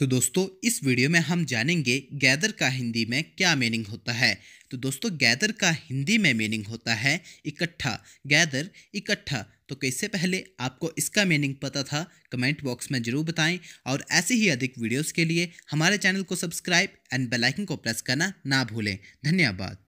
तो दोस्तों इस वीडियो में हम जानेंगे गैदर का हिंदी में क्या मीनिंग होता है तो दोस्तों गैदर का हिंदी में मीनिंग होता है इकट्ठा गैदर इकट्ठा तो कैसे पहले आपको इसका मीनिंग पता था कमेंट बॉक्स में ज़रूर बताएं और ऐसे ही अधिक वीडियोस के लिए हमारे चैनल को सब्सक्राइब एंड बेलाइकन को प्रेस करना ना भूलें धन्यवाद